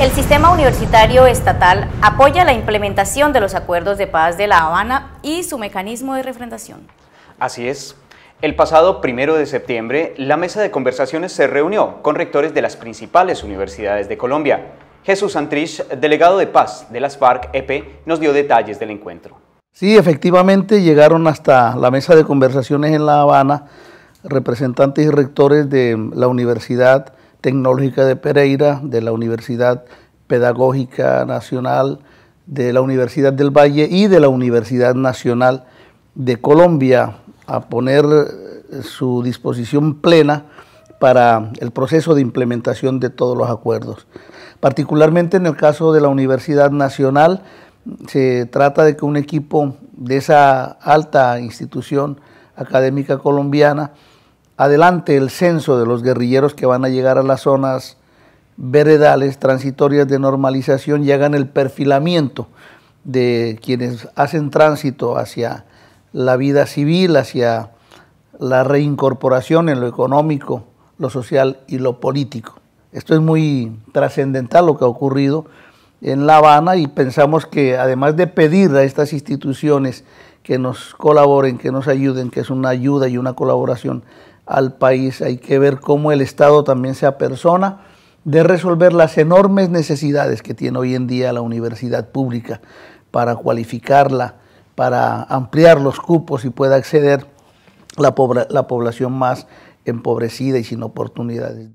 El sistema universitario estatal apoya la implementación de los acuerdos de paz de La Habana y su mecanismo de refrendación. Así es. El pasado primero de septiembre, la mesa de conversaciones se reunió con rectores de las principales universidades de Colombia. Jesús Antrich, delegado de paz de las FARC-EP, nos dio detalles del encuentro. Sí, efectivamente llegaron hasta la mesa de conversaciones en La Habana representantes y rectores de la universidad Tecnológica de Pereira, de la Universidad Pedagógica Nacional, de la Universidad del Valle y de la Universidad Nacional de Colombia a poner eh, su disposición plena para el proceso de implementación de todos los acuerdos. Particularmente en el caso de la Universidad Nacional, se trata de que un equipo de esa alta institución académica colombiana adelante el censo de los guerrilleros que van a llegar a las zonas veredales transitorias de normalización y el perfilamiento de quienes hacen tránsito hacia la vida civil, hacia la reincorporación en lo económico, lo social y lo político. Esto es muy trascendental lo que ha ocurrido en La Habana y pensamos que además de pedir a estas instituciones que nos colaboren, que nos ayuden, que es una ayuda y una colaboración al país. Hay que ver cómo el Estado también sea persona de resolver las enormes necesidades que tiene hoy en día la universidad pública para cualificarla, para ampliar los cupos y pueda acceder la, la población más empobrecida y sin oportunidades.